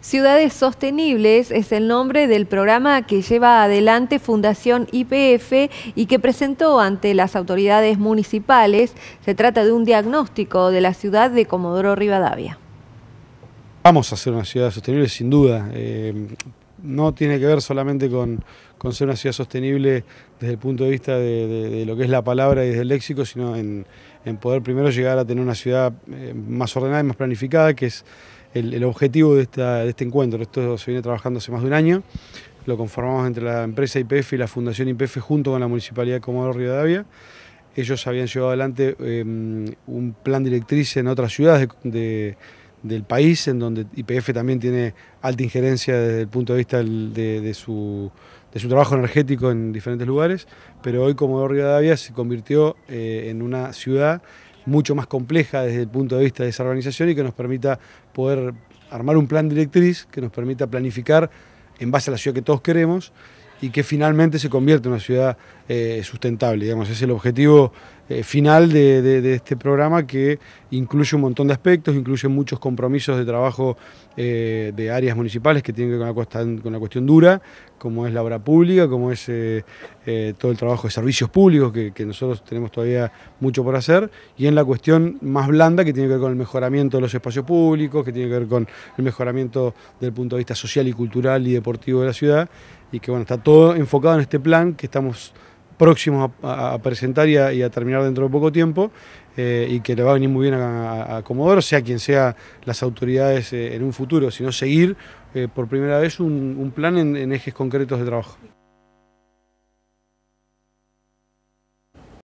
Ciudades Sostenibles es el nombre del programa que lleva adelante Fundación IPF y que presentó ante las autoridades municipales. Se trata de un diagnóstico de la ciudad de Comodoro Rivadavia. Vamos a ser una ciudad sostenible sin duda. Eh, no tiene que ver solamente con, con, ser una ciudad sostenible desde el punto de vista de, lo que es la palabra y desde el léxico, sino en, poder primero llegar a tener una ciudad eh, más ordenada y más planificada, que es el, objetivo de, este encuentro. Esto se viene trabajando hace más de un año. Lo conformamos entre la empresa IPF y la Fundación IPF junto con la Municipalidad de Comodoro Rivadavia. Ellos habían llevado adelante em, un plan directriz en otras ciudades de del país, en donde IPF también tiene alta injerencia desde el punto de vista de, su, trabajo energético en diferentes lugares, pero hoy como de Rivadavia se convirtió eh, en una ciudad mucho más compleja desde el punto de vista de esa organización y que nos permita poder armar un plan directriz que nos permita planificar en base a la ciudad que todos queremos y que finalmente se convierte en una ciudad eh, sustentable. Digamos. Es el objetivo eh, final de, este programa que incluye un montón de aspectos, incluye muchos compromisos de trabajo eh, de áreas municipales que tienen que ver con la, cuestión dura, como es la obra pública, como es eh, todo el trabajo de servicios públicos que, que, nosotros tenemos todavía mucho por hacer, y en la cuestión más blanda que tiene que ver con el mejoramiento de los espacios públicos, que tiene que ver con el mejoramiento del punto de vista social y cultural y deportivo de la ciudad, y que bueno, está todo enfocado en este plan que estamos próximos a, presentar y a, terminar dentro de poco tiempo eh, y que le va a venir muy bien a, a sea quien sea las autoridades eh, en un futuro, sino seguir eh, por primera vez un, plan en ejes concretos de trabajo.